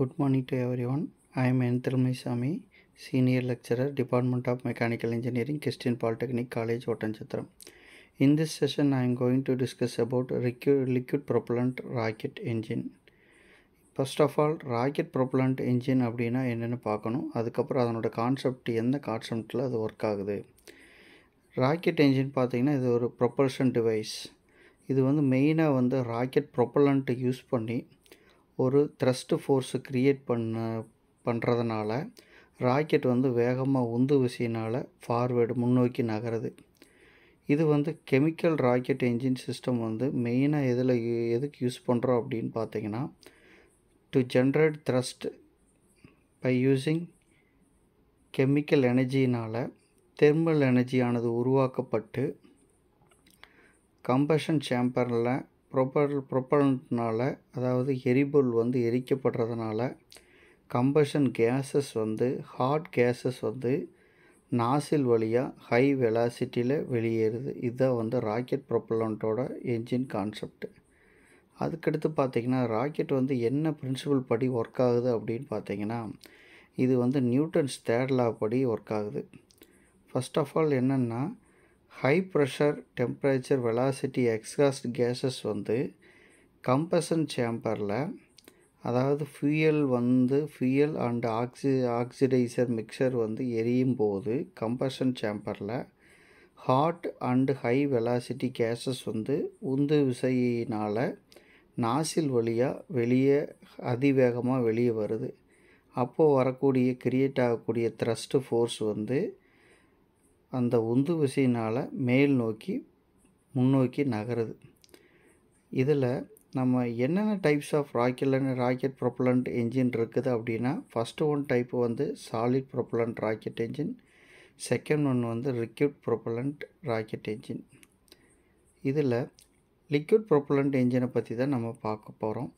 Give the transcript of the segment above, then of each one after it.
Good morning to everyone. I am Enthilmai Sami, Senior Lecturer, Department of Mechanical Engineering, Christian Polytechnic College, Otanchitram. In this session, I am going to discuss about liquid propellant rocket engine. First of all rocket propellant engine அப்படின்னா என்னென்னு பார்க்கணும் அதுக்கப்புறம் அதனோட concept எந்த கான்செப்டில் அது work ஆகுது rocket engine பார்த்திங்கன்னா இது ஒரு ப்ரொப்பல்ஷன் டிவைஸ் இது வந்து மெயினாக வந்து ராக்கெட் ப்ரொப்பலண்ட்டு யூஸ் பண்ணி ஒரு த்ரஸ்ட் ஃபோர்ஸு க்ரியேட் பண்ண பண்ணுறதுனால ராக்கெட் வந்து வேகமாக உந்து விசையினால் ஃபார்வேர்டு முன்னோக்கி நகருது இது வந்து கெமிக்கல் ராக்கெட் என்ஜின் சிஸ்டம் வந்து மெயினாக எதில் எதுக்கு யூஸ் பண்ணுறோம் அப்படின்னு பார்த்தீங்கன்னா to generate thrust by using chemical எனர்ஜினால் தெர்மல் எனர்ஜியானது உருவாக்கப்பட்டு கம்பஷன் சேம்பரில் ப்ரொபல் ப்ரொப்பலண்ட்னால் அதாவது எரிபொருள் வந்து எரிக்கப்படுறதுனால கம்பஷன் கேஸஸ் வந்து ஹாட் கேஸஸ் வந்து நாசில் வழியாக ஹை வெலாசிட்டியில் வெளியேறுது இதுதான் வந்து ராக்கெட் ப்ரொப்பலண்ட்டோட என்ஜின் கான்செப்ட் அதுக்கடுத்து பார்த்திங்கன்னா ராக்கெட் வந்து என்ன பிரின்சிபல் படி ஒர்க் ஆகுது அப்படின்னு பார்த்தீங்கன்னா இது வந்து நியூட்டன்ஸ் தேர்ட் படி ஒர்க் ஆகுது ஃபஸ்ட் ஆஃப் ஆல் என்னென்னா high pressure temperature velocity exhaust gases வந்து கம்பசன் சேம்பரில் அதாவது ஃபியூயல் வந்து fuel and oxy oxidiser mixture வந்து எரியும் போது கம்பசன் சேம்பரில் hot and high velocity gases வந்து உந்து விசையினால் நாசில் வழியாக வெளியே அதிவேகமாக வெளியே வருது அப்போது வரக்கூடிய கிரியேட் ஆகக்கூடிய த்ரஸ்ட்டு ஃபோர்ஸ் வந்து அந்த உந்து விசையினால் மேல் நோக்கி முன்னோக்கி நகருது இதில் நம்ம என்னென்ன types of rocket rocket propellant engine இருக்குது அப்படின்னா ஃபஸ்ட்டு ஒன் டைப் வந்து solid propellant rocket engine second one வந்து லிக்யூட் ப்ரொப்பலண்ட் ராக்கெட் என்ஜின் இதில் லிக்யூட் ப்ரொப்பலண்ட் என்ஜினை பற்றி தான் நம்ம பார்க்க போகிறோம்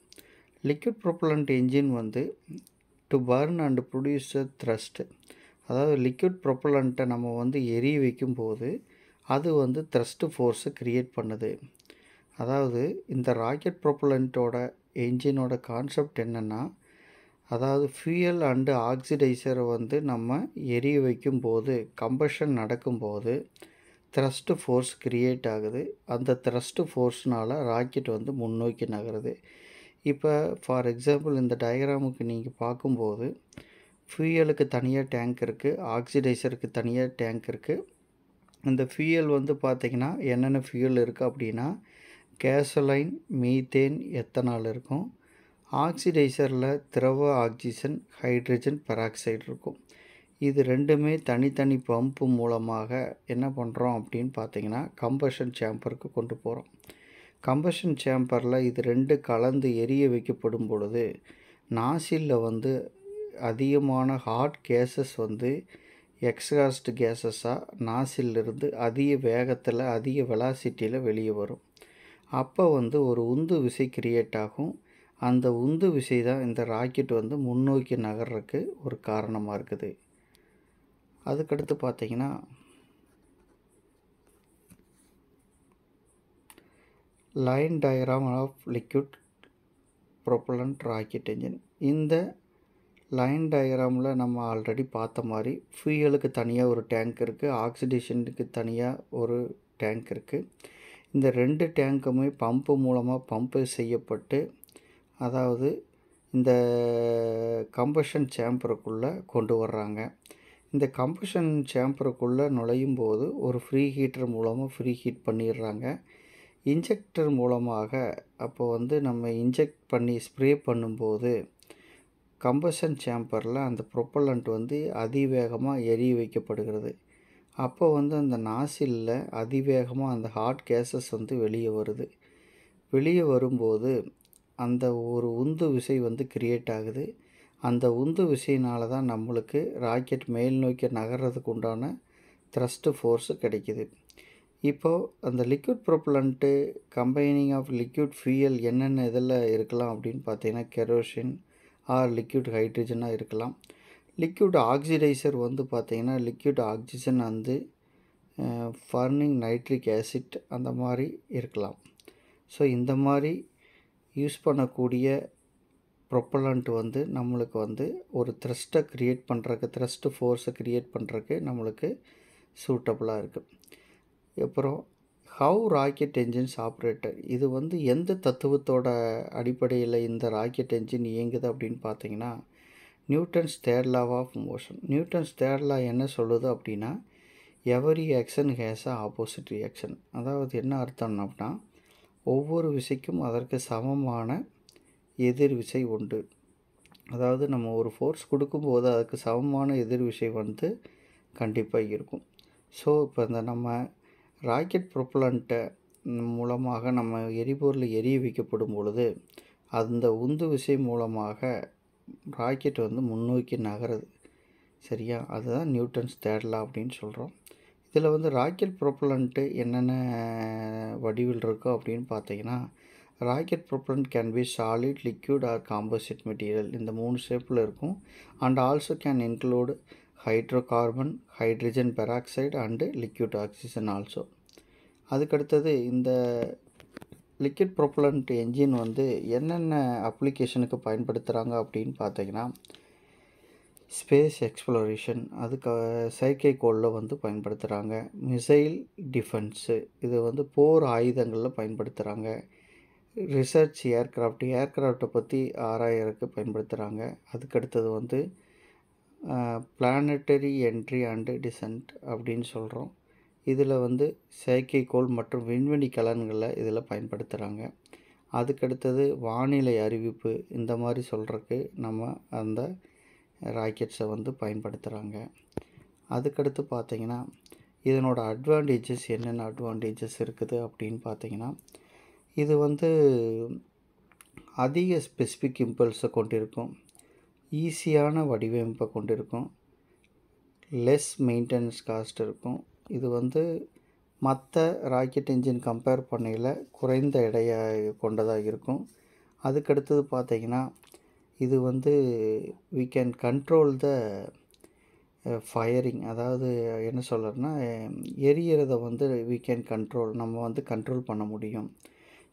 லிக்யூட் ப்ரொப்பலண்ட் என்ஜின் வந்து to burn and produce thrust அதாவது லிக்விட் ப்ரொப்பலண்ட்டை நம்ம வந்து எரிய வைக்கும்போது அது வந்து த்ரஸ்ட்டு ஃபோர்ஸை க்ரியேட் பண்ணுது அதாவது இந்த ராக்கெட் ப்ரொப்பலண்ட்டோட என்ஜினோட கான்செப்ட் என்னென்னா அதாவது ஃபியூயல் அண்டு ஆக்சிடைசரை வந்து நம்ம எரிய வைக்கும்போது கம்பஷன் நடக்கும்போது த்ரஸ்ட்டு ஃபோர்ஸ் க்ரியேட் ஆகுது அந்த த்ரஸ்ட்டு ஃபோர்ஸ்னால் ராக்கெட் வந்து முன்னோக்கி நகருது இப்போ ஃபார் எக்ஸாம்பிள் இந்த டயக்ராமுக்கு நீங்கள் பார்க்கும்போது ஃபியூயலுக்கு தனியாக டேங்க் இருக்குது ஆக்சிடைசருக்கு தனியாக டேங்க் இருக்குது இந்த ஃபியூயல் வந்து பார்த்திங்கன்னா என்னென்ன ஃபியூயல் இருக்குது அப்படின்னா கேசலைன் மீத்தேன் எத்தனால் இருக்கும் ஆக்சிடைசரில் திரவ ஆக்சிஜன் ஹைட்ரஜன் பெராக்சைடு இருக்கும் இது ரெண்டுமே தனித்தனி பம்பு மூலமாக என்ன பண்ணுறோம் அப்படின்னு பார்த்தீங்கன்னா கம்பஷன் சேம்பருக்கு கொண்டு போகிறோம் கம்பஷன் சேம்பரில் இது ரெண்டு கலந்து எரிய வைக்கப்படும் பொழுது நாசிலில் வந்து அதிகமான ஹாட் கேஸஸ் வந்து எக்ஸ்ஹாஸ்ட் கேஸஸாக நாசிலிருந்து அதிக வேகத்தில் அதிக வெலாசிட்டியில் வெளியே வரும் அப்போ வந்து ஒரு உந்து விசை கிரியேட் ஆகும் அந்த உந்து விசை தான் இந்த ராக்கெட் வந்து முன்னோக்கி நகர்றதுக்கு ஒரு காரணமாக இருக்குது அதுக்கடுத்து பார்த்தீங்கன்னா line diagram of liquid propellant rocket engine இந்த லைன் டயக்ராமில் நம்ம ஆல்ரெடி பார்த்த மாதிரி ஃபியூயலுக்கு தனியாக ஒரு டேங்க் இருக்குது ஆக்சிடேஷனுக்கு தனியாக ஒரு டேங்க் இருக்குது இந்த ரெண்டு டேங்க்குமே பம்பு மூலமாக பம்பு செய்யப்பட்டு அதாவது இந்த கம்பஷன் சேம்பருக்குள்ளே கொண்டு வர்றாங்க இந்த கம்பஷன் சேம்பருக்குள்ளே நுழையும் போது ஒரு ஃப்ரீ ஹீட்டர் மூலமாக ஃப்ரீ ஹீட் பண்ணிடுறாங்க இன்ஜெக்டர் மூலமாக அப்போ வந்து நம்ம இன்ஜெக்ட் பண்ணி ஸ்ப்ரே பண்ணும்போது கம்பஷன் சேம்பரில் அந்த ப்ரொப்பல்லண்ட் வந்து அதிவேகமாக எரிய வைக்கப்படுகிறது அப்போ வந்து அந்த நாசிலில் அதிவேகமாக அந்த ஹாட் கேஸஸ் வந்து வெளியே வருது வெளியே வரும்போது அந்த ஒரு உந்து விசை வந்து கிரியேட் ஆகுது அந்த உந்து விசையினால தான் நம்மளுக்கு ராக்கெட் மேல் நோக்கி நகர்றதுக்கு உண்டான த்ரஸ்ட்டு ஃபோர்ஸு கிடைக்கிது இப்போது அந்த liquid propellant combining of liquid fuel என்னென்ன இதில் இருக்கலாம் அப்படின்னு பார்த்தீங்கன்னா கெரோஷின் ஆர் லிக்யூட் ஹைட்ரஜனாக இருக்கலாம் லிக்யூட் ஆக்சிடைசர் வந்து பார்த்திங்கன்னா லிக்யூட் ஆக்சிஜன் வந்து ஃபர்னிங் நைட்ரிக் ஆசிட் அந்த மாதிரி இருக்கலாம் ஸோ இந்த மாதிரி யூஸ் பண்ணக்கூடிய ப்ரொப்பலண்ட் வந்து நம்மளுக்கு வந்து ஒரு த்ரஸ்ட்டை க்ரியேட் பண்ணுறக்கு த்ரெஸ்ட்டு ஃபோர்ஸை க்ரியேட் பண்ணுறக்கு நம்மளுக்கு சூட்டபுளாக இருக்குது அப்புறம் ஹவு ராக்கெட் என்ஜின்ஸ் ஆப்ரேட்டர் இது வந்து எந்த தத்துவத்தோட அடிப்படையில் இந்த ராக்கெட் என்ஜின் இயங்குது அப்படின்னு பார்த்தீங்கன்னா Newton's third of motion Newton's தேர்லா என்ன சொல்லுது அப்படின்னா every action has a opposite reaction அதாவது என்ன அர்த்தம் அப்படின்னா ஒவ்வொரு விசைக்கும் அதற்கு சமமான எதிர் விசை உண்டு அதாவது நம்ம ஒரு ஃபோர்ஸ் கொடுக்கும்போது அதுக்கு சமமான எதிர் விசை வந்து கண்டிப்பாக இருக்கும் ஸோ இப்போ இந்த நம்ம ராக்கெட் ப்ரொப்பலண்ட்டை மூலமாக நம்ம எரிபொருள் எரிய வைக்கப்படும் பொழுது அந்த உந்து விசை மூலமாக ராக்கெட் வந்து முன்னோக்கி நகருது சரியா அதுதான் நியூட்டன்ஸ் தேடலா அப்படின்னு சொல்கிறோம் இதில் வந்து ராக்கெட் ப்ரொப்பலண்ட்டு என்னென்ன வடிவில் இருக்கோ அப்படின்னு பார்த்தீங்கன்னா rocket propellant can be solid liquid or composite material இந்த மூணு ஷேப்பில் இருக்கும் and also can include hydrocarbon hydrogen peroxide and liquid oxygen also அதுக்கடுத்தது இந்த லிக்விட் ப்ரொப்பலண்ட் என்ஜின் வந்து என்னென்ன அப்ளிகேஷனுக்கு பயன்படுத்துகிறாங்க அப்படின்னு பார்த்தீங்கன்னா ஸ்பேஸ் எக்ஸ்ப்ளோரேஷன் அதுக்கு செயற்கைக்கோளில் வந்து பயன்படுத்துகிறாங்க மிசைல் டிஃபென்ஸு இது வந்து போர் ஆயுதங்களில் பயன்படுத்துகிறாங்க ரிசர்ச் ஏர்க்ராஃப்ட் ஏர்க்ராஃப்டை பற்றி ஆராயறதுக்கு பயன்படுத்துகிறாங்க அதுக்கடுத்தது வந்து பிளானட்டரி என்ட்ரி அண்டு டிசன்ட் அப்படின்னு சொல்கிறோம் இதில் வந்து செயற்கைக்கோள் மற்றும் விண்வெளி கலன்களை இதில் பயன்படுத்துகிறாங்க அதுக்கடுத்தது வானிலை அறிவிப்பு இந்த மாதிரி சொல்கிறக்கு நம்ம அந்த ராக்கெட்ஸை வந்து பயன்படுத்துகிறாங்க அதுக்கடுத்து பார்த்திங்கன்னா இதனோட அட்வான்டேஜஸ் என்னென்ன அட்வான்டேஜஸ் இருக்குது அப்படின்னு பார்த்திங்கன்னா இது வந்து அதிக ஸ்பெசிஃபிக் இம்பல்ஸை கொண்டிருக்கும் ஈஸியான வடிவமைப்பை கொண்டிருக்கும் லெஸ் மெயின்டெனன்ஸ் காஸ்ட் இருக்கும் இது வந்து மற்ற ராக்கெட் இன்ஜின் கம்பேர் பண்ணையில் குறைந்த எடையை கொண்டதாக இருக்கும் அதுக்கடுத்தது பார்த்திங்கன்னா இது வந்து we can control the firing அதாவது என்ன சொல்கிறேன்னா எரியறதை வந்து வி கேன் கண்ட்ரோல் நம்ம வந்து கண்ட்ரோல் பண்ண முடியும்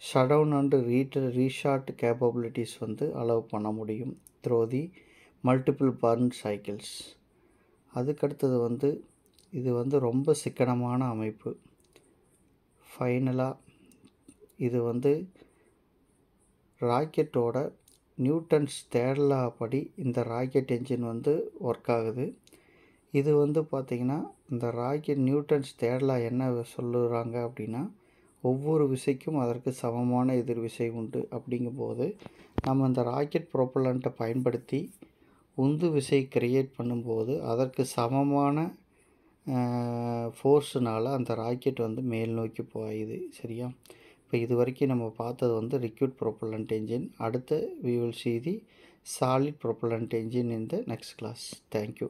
shutdown and re restart capabilities வந்து அலோவ் பண்ண முடியும் through the multiple burn cycles அதுக்கடுத்தது வந்து இது வந்து ரொம்ப சிக்கனமான அமைப்பு ஃபைனலாக இது வந்து ராக்கெட்டோட நியூட்டன்ஸ் தேடலா படி இந்த ராக்கெட் என்ஜின் வந்து ஒர்க் ஆகுது இது வந்து பார்த்திங்கன்னா இந்த ராக்கெட் நியூட்டன்ஸ் தேடலா என்ன சொல்லுறாங்க அப்படின்னா ஒவ்வொரு விசைக்கும் அதற்கு சமமான எதிர் விசை உண்டு அப்படிங்கும்போது நம்ம இந்த ராக்கெட் ப்ரொப்பலண்ட்டை பயன்படுத்தி உந்து விசை கிரியேட் பண்ணும்போது அதற்கு சமமான ஃபோர்ஸுனால் அந்த ராக்கெட் வந்து மேல் நோக்கி பாயுது சரியா இப்போ இது வரைக்கும் நம்ம பார்த்தது வந்து லிக்யூட் ப்ரொப்பலண்ட் என்ஜின் அடுத்து we will see the solid propellant engine in the next class thank you